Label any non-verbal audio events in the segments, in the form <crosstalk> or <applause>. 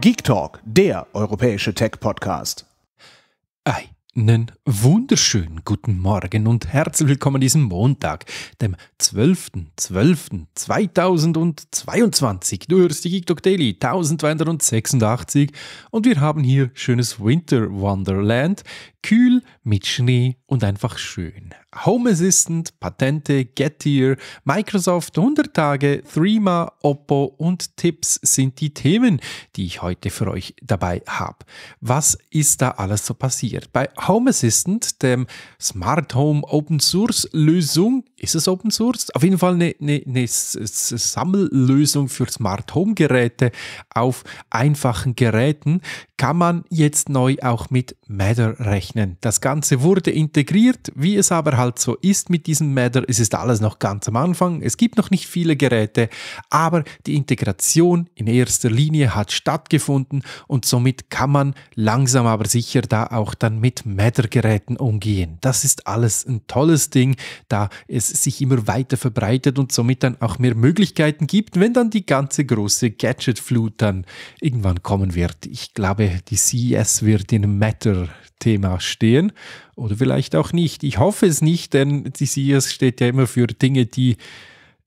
Geek Talk, der europäische Tech-Podcast. Einen wunderschönen guten Morgen und herzlich willkommen an diesem Montag, dem 12.12.2022. Du hörst die Geek Talk Daily 1286 und wir haben hier schönes Winter Wonderland. Kühl, mit Schnee und einfach schön. Home Assistant, Patente, Getir, Microsoft 100 Tage, Threema, Oppo und Tipps sind die Themen, die ich heute für euch dabei habe. Was ist da alles so passiert? Bei Home Assistant, dem Smart Home Open Source Lösung, ist es Open Source? Auf jeden Fall eine, eine, eine Sammellösung für Smart Home Geräte auf einfachen Geräten kann man jetzt neu auch mit Matter rechnen. Das Ganze wurde integriert, wie es aber halt so ist mit diesem Matter. Es ist alles noch ganz am Anfang. Es gibt noch nicht viele Geräte, aber die Integration in erster Linie hat stattgefunden und somit kann man langsam aber sicher da auch dann mit Matter Geräten umgehen. Das ist alles ein tolles Ding. Da es sich immer weiter verbreitet und somit dann auch mehr Möglichkeiten gibt, wenn dann die ganze große Gadget-Flut dann irgendwann kommen wird. Ich glaube, die CES wird in Matter-Thema stehen oder vielleicht auch nicht. Ich hoffe es nicht, denn die CES steht ja immer für Dinge, die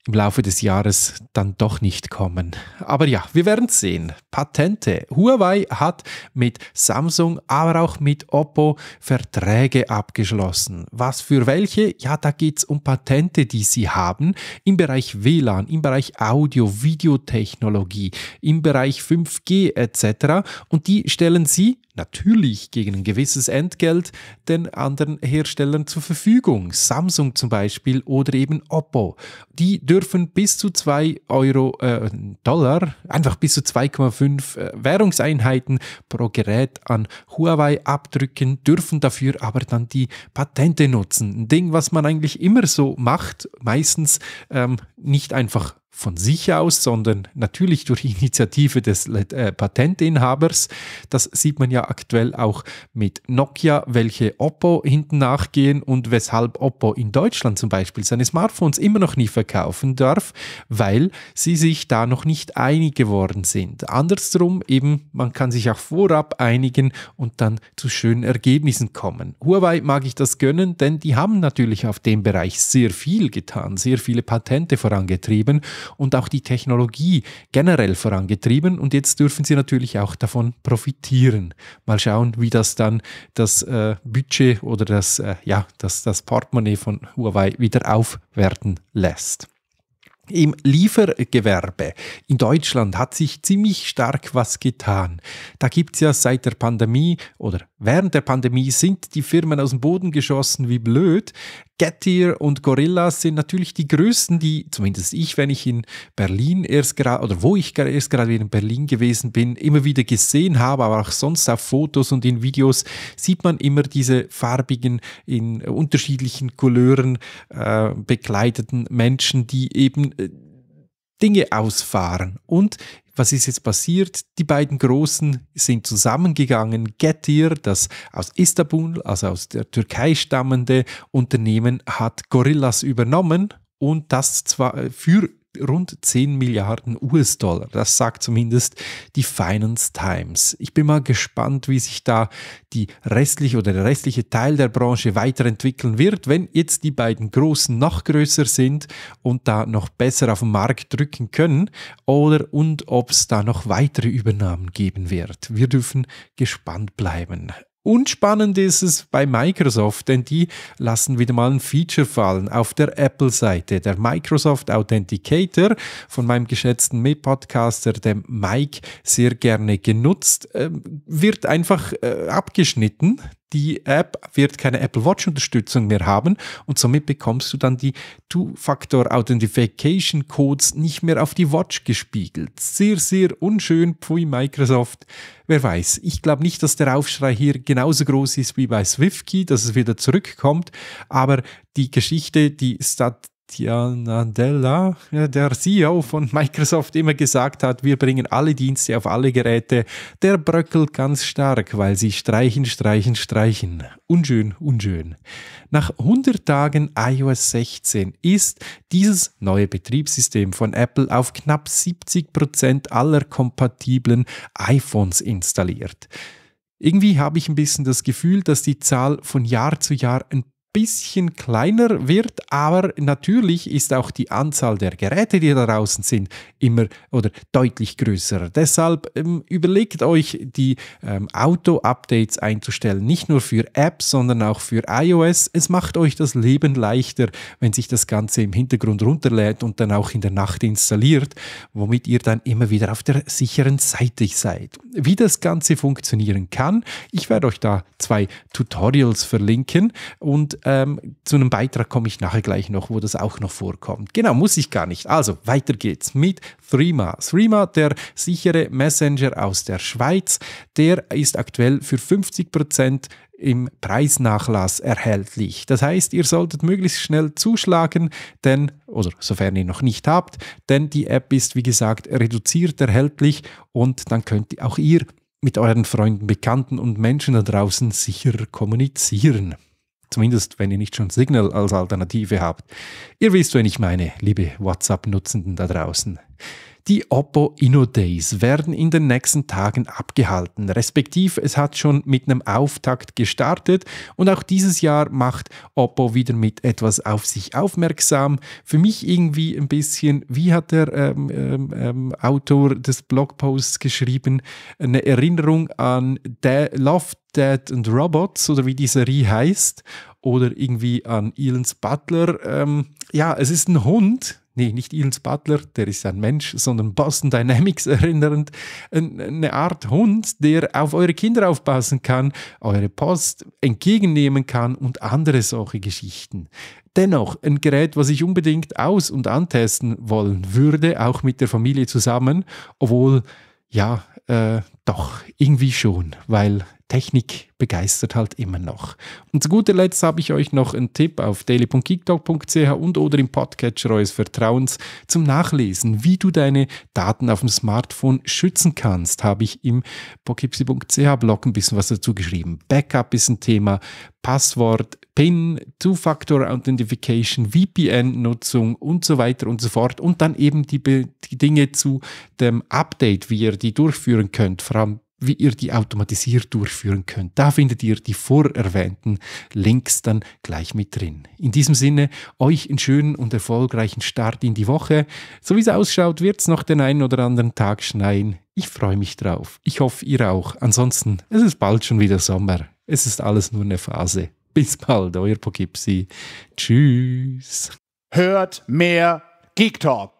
im Laufe des Jahres dann doch nicht kommen. Aber ja, wir werden sehen. Patente. Huawei hat mit Samsung, aber auch mit Oppo Verträge abgeschlossen. Was für welche? Ja, da geht es um Patente, die sie haben im Bereich WLAN, im Bereich Audio, Videotechnologie, im Bereich 5G etc. Und die stellen sie natürlich gegen ein gewisses Entgelt den anderen Herstellern zur Verfügung. Samsung zum Beispiel oder eben Oppo. Die dürfen bis zu 2 Euro äh, Dollar, einfach bis zu 2,5 äh, Währungseinheiten pro Gerät an Huawei abdrücken, dürfen dafür aber dann die Patente nutzen. Ein Ding, was man eigentlich immer so macht, meistens ähm, nicht einfach von sich aus, sondern natürlich durch die <laughs> Initiative des äh, Patentinhabers. Das sieht man ja aktuell auch mit Nokia, welche Oppo hinten nachgehen und weshalb Oppo in Deutschland zum Beispiel seine Smartphones immer noch nie verkaufen darf, weil sie sich da noch nicht einig geworden sind. Andersrum eben, man kann sich auch vorab einigen und dann zu schönen Ergebnissen kommen. Huawei mag ich das gönnen, denn die haben natürlich auf dem Bereich sehr viel getan, sehr viele Patente vorangetrieben und auch die Technologie generell vorangetrieben. Und jetzt dürfen sie natürlich auch davon profitieren. Mal schauen, wie das dann das äh, Budget oder das, äh, ja, das, das Portemonnaie von Huawei wieder aufwerten lässt. Im Liefergewerbe in Deutschland hat sich ziemlich stark was getan. Da gibt es ja seit der Pandemie oder während der Pandemie sind die Firmen aus dem Boden geschossen wie blöd. Getir und Gorillas sind natürlich die größten, die, zumindest ich, wenn ich in Berlin erst gerade, oder wo ich erst gerade in Berlin gewesen bin, immer wieder gesehen habe, aber auch sonst auf Fotos und in Videos sieht man immer diese farbigen, in unterschiedlichen Couleuren äh, bekleideten Menschen, die eben äh, Dinge ausfahren. Und was ist jetzt passiert? Die beiden Großen sind zusammengegangen. Getir, das aus Istanbul, also aus der Türkei stammende Unternehmen, hat Gorillas übernommen und das zwar äh, für rund 10 Milliarden US-Dollar. Das sagt zumindest die Finance Times. Ich bin mal gespannt, wie sich da die restliche oder der restliche Teil der Branche weiterentwickeln wird, wenn jetzt die beiden Großen noch größer sind und da noch besser auf den Markt drücken können oder und ob es da noch weitere Übernahmen geben wird. Wir dürfen gespannt bleiben. Und spannend ist es bei Microsoft, denn die lassen wieder mal ein Feature fallen auf der Apple-Seite. Der Microsoft Authenticator von meinem geschätzten Mitpodcaster, dem Mike, sehr gerne genutzt, ähm, wird einfach äh, abgeschnitten die App wird keine Apple Watch Unterstützung mehr haben und somit bekommst du dann die Two-Factor Authentication Codes nicht mehr auf die Watch gespiegelt. Sehr, sehr unschön, pfui Microsoft. Wer weiß, ich glaube nicht, dass der Aufschrei hier genauso groß ist wie bei SwiftKey, dass es wieder zurückkommt, aber die Geschichte, die Stat Nadella, der CEO von Microsoft, immer gesagt hat, wir bringen alle Dienste auf alle Geräte, der bröckelt ganz stark, weil sie streichen, streichen, streichen. Unschön, unschön. Nach 100 Tagen iOS 16 ist dieses neue Betriebssystem von Apple auf knapp 70% Prozent aller kompatiblen iPhones installiert. Irgendwie habe ich ein bisschen das Gefühl, dass die Zahl von Jahr zu Jahr ein bisschen kleiner wird, aber natürlich ist auch die Anzahl der Geräte, die da draußen sind, immer oder deutlich größer. Deshalb ähm, überlegt euch, die ähm, Auto-Updates einzustellen, nicht nur für Apps, sondern auch für iOS. Es macht euch das Leben leichter, wenn sich das Ganze im Hintergrund runterlädt und dann auch in der Nacht installiert, womit ihr dann immer wieder auf der sicheren Seite seid. Wie das Ganze funktionieren kann, ich werde euch da zwei Tutorials verlinken und ähm, zu einem Beitrag komme ich nachher gleich noch, wo das auch noch vorkommt. Genau, muss ich gar nicht. Also, weiter geht's mit Threema. Threema, der sichere Messenger aus der Schweiz, der ist aktuell für 50 Prozent im Preisnachlass erhältlich. Das heißt, ihr solltet möglichst schnell zuschlagen, denn, oder sofern ihr noch nicht habt, denn die App ist, wie gesagt, reduziert erhältlich und dann könnt auch ihr mit euren Freunden, Bekannten und Menschen da draußen sicherer kommunizieren. Zumindest, wenn ihr nicht schon Signal als Alternative habt. Ihr wisst, wen ich meine, liebe WhatsApp-Nutzenden da draußen. Die Oppo Inno Days werden in den nächsten Tagen abgehalten, respektive es hat schon mit einem Auftakt gestartet und auch dieses Jahr macht Oppo wieder mit etwas auf sich aufmerksam. Für mich irgendwie ein bisschen, wie hat der ähm, ähm, ähm Autor des Blogposts geschrieben, eine Erinnerung an The Love, Dead and Robots oder wie die Serie heißt oder irgendwie an Elons Butler. Ähm, ja, es ist ein Hund, nee, nicht Eels Butler, der ist ein Mensch, sondern Boston Dynamics <laughs> erinnernd, eine Art Hund, der auf eure Kinder aufpassen kann, eure Post entgegennehmen kann und andere solche Geschichten. Dennoch ein Gerät, was ich unbedingt aus- und antesten wollen würde, auch mit der Familie zusammen, obwohl ja, äh, doch, irgendwie schon, weil Technik begeistert halt immer noch. Und zu guter Letzt habe ich euch noch einen Tipp auf daily.geektalk.ch und oder im Podcatcher eures Vertrauens zum Nachlesen, wie du deine Daten auf dem Smartphone schützen kannst, habe ich im pokipsi.ch Blog ein bisschen was dazu geschrieben. Backup ist ein Thema, Passwort, PIN, Two-Factor-Authentification, VPN-Nutzung und so weiter und so fort. Und dann eben die, die Dinge zu dem Update, wie ihr die durchführt durchführen könnt, vor allem wie ihr die automatisiert durchführen könnt. Da findet ihr die vorerwähnten Links dann gleich mit drin. In diesem Sinne, euch einen schönen und erfolgreichen Start in die Woche. So wie es ausschaut, wird es noch den einen oder anderen Tag schneien. Ich freue mich drauf. Ich hoffe, ihr auch. Ansonsten, es ist bald schon wieder Sommer. Es ist alles nur eine Phase. Bis bald, euer Poughkeepsie. Tschüss. Hört mehr Geek Talk.